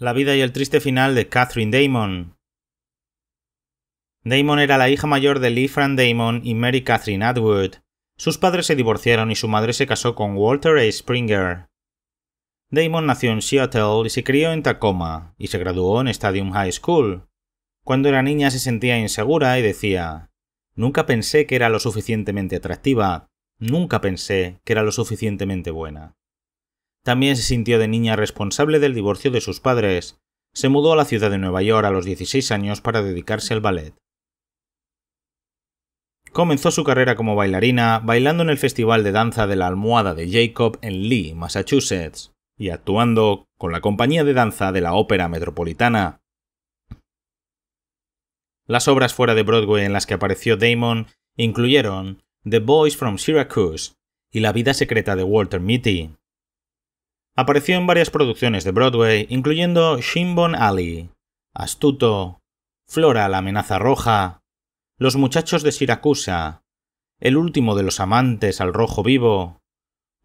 La vida y el triste final de Catherine Damon. Damon era la hija mayor de Lee Fran Damon y Mary Catherine Atwood. Sus padres se divorciaron y su madre se casó con Walter A. Springer. Damon nació en Seattle y se crió en Tacoma, y se graduó en Stadium High School. Cuando era niña se sentía insegura y decía, Nunca pensé que era lo suficientemente atractiva, nunca pensé que era lo suficientemente buena. También se sintió de niña responsable del divorcio de sus padres. Se mudó a la ciudad de Nueva York a los 16 años para dedicarse al ballet. Comenzó su carrera como bailarina bailando en el Festival de Danza de la Almohada de Jacob en Lee, Massachusetts, y actuando con la compañía de danza de la Ópera Metropolitana. Las obras fuera de Broadway en las que apareció Damon incluyeron The Boys from Syracuse y La vida secreta de Walter Mitty. Apareció en varias producciones de Broadway, incluyendo Shinbon Alley, Astuto, Flora la amenaza roja, Los muchachos de Siracusa, El último de los amantes al rojo vivo,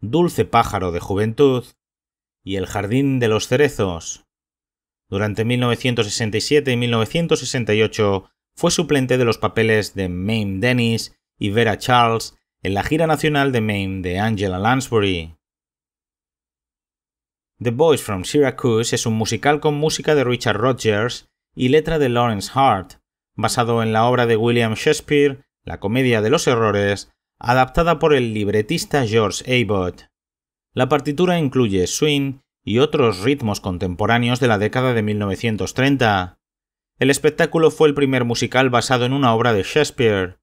Dulce pájaro de juventud y El jardín de los cerezos. Durante 1967 y 1968 fue suplente de los papeles de Mame Dennis y Vera Charles en la gira nacional de Mame de Angela Lansbury. The Boys from Syracuse es un musical con música de Richard Rogers y letra de Lawrence Hart, basado en la obra de William Shakespeare, La Comedia de los Errores, adaptada por el libretista George Abbott. La partitura incluye swing y otros ritmos contemporáneos de la década de 1930. El espectáculo fue el primer musical basado en una obra de Shakespeare.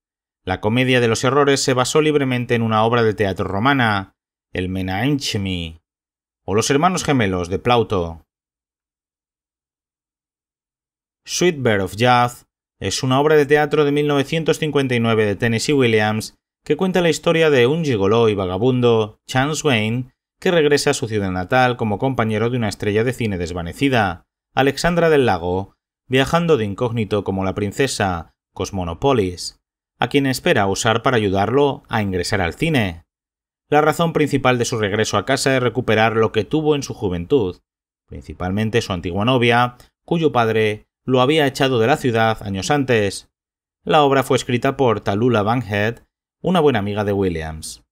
La Comedia de los Errores se basó libremente en una obra de teatro romana, el Menaenchemi los hermanos gemelos de Plauto. Sweet Bird of Jazz es una obra de teatro de 1959 de Tennessee Williams que cuenta la historia de un gigoló y vagabundo, Chance Wayne, que regresa a su ciudad natal como compañero de una estrella de cine desvanecida, Alexandra del Lago, viajando de incógnito como la princesa Cosmonopolis, a quien espera usar para ayudarlo a ingresar al cine. La razón principal de su regreso a casa es recuperar lo que tuvo en su juventud, principalmente su antigua novia, cuyo padre lo había echado de la ciudad años antes. La obra fue escrita por Talula Bankhead, una buena amiga de Williams.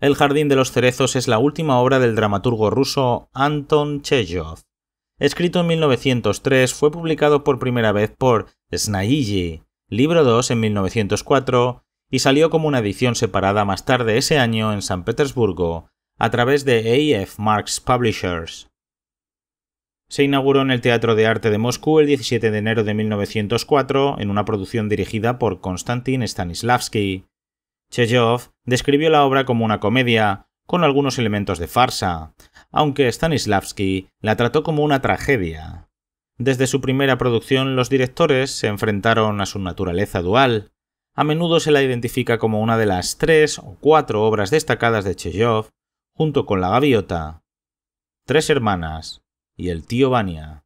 El Jardín de los Cerezos es la última obra del dramaturgo ruso Anton Chejov. Escrito en 1903, fue publicado por primera vez por Snaigi, libro 2 en 1904 y salió como una edición separada más tarde ese año en San Petersburgo a través de AF Marx Publishers. Se inauguró en el Teatro de Arte de Moscú el 17 de enero de 1904 en una producción dirigida por Konstantin Stanislavski. Chejov describió la obra como una comedia, con algunos elementos de farsa, aunque Stanislavski la trató como una tragedia. Desde su primera producción los directores se enfrentaron a su naturaleza dual, a menudo se la identifica como una de las tres o cuatro obras destacadas de Chejov, junto con La Gaviota, Tres Hermanas y El Tío Vania.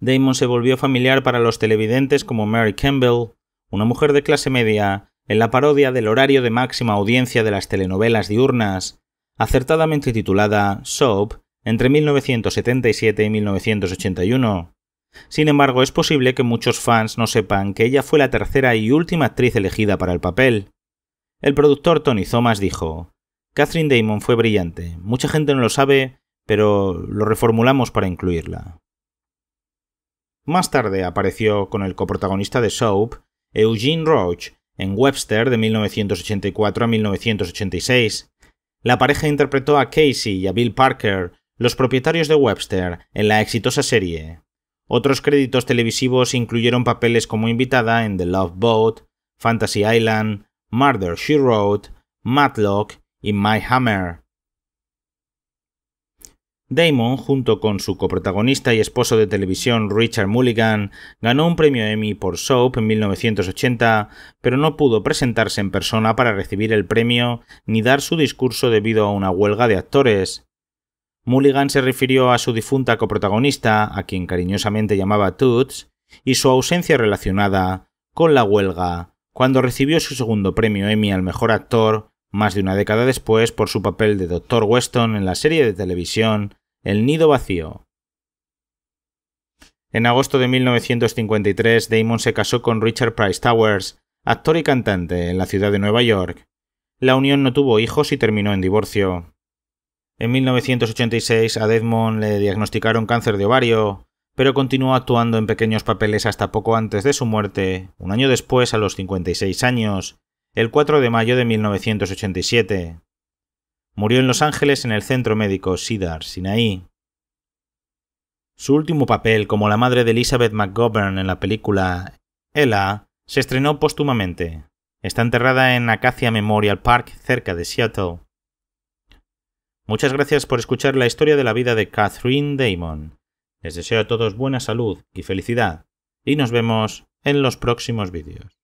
Damon se volvió familiar para los televidentes como Mary Campbell, una mujer de clase media, en la parodia del horario de máxima audiencia de las telenovelas diurnas, acertadamente titulada Soap entre 1977 y 1981 sin embargo, es posible que muchos fans no sepan que ella fue la tercera y última actriz elegida para el papel. El productor Tony Thomas dijo, Catherine Damon fue brillante, mucha gente no lo sabe, pero lo reformulamos para incluirla. Más tarde apareció con el coprotagonista de Soap, Eugene Roach, en Webster de 1984 a 1986. La pareja interpretó a Casey y a Bill Parker, los propietarios de Webster, en la exitosa serie otros créditos televisivos incluyeron papeles como invitada en The Love Boat, Fantasy Island, Murder She Wrote, Matlock y My Hammer. Damon, junto con su coprotagonista y esposo de televisión Richard Mulligan, ganó un premio Emmy por Soap en 1980, pero no pudo presentarse en persona para recibir el premio ni dar su discurso debido a una huelga de actores. Mulligan se refirió a su difunta coprotagonista, a quien cariñosamente llamaba Toots, y su ausencia relacionada con la huelga cuando recibió su segundo premio Emmy al mejor actor más de una década después por su papel de Dr. Weston en la serie de televisión El Nido Vacío. En agosto de 1953, Damon se casó con Richard Price Towers, actor y cantante, en la ciudad de Nueva York. La unión no tuvo hijos y terminó en divorcio. En 1986 a Desmond le diagnosticaron cáncer de ovario, pero continuó actuando en pequeños papeles hasta poco antes de su muerte, un año después a los 56 años, el 4 de mayo de 1987. Murió en Los Ángeles en el centro médico SIDAR, Sinaí. Su último papel como la madre de Elizabeth McGovern en la película Ella se estrenó póstumamente. Está enterrada en Acacia Memorial Park cerca de Seattle. Muchas gracias por escuchar la historia de la vida de Catherine Damon. Les deseo a todos buena salud y felicidad, y nos vemos en los próximos vídeos.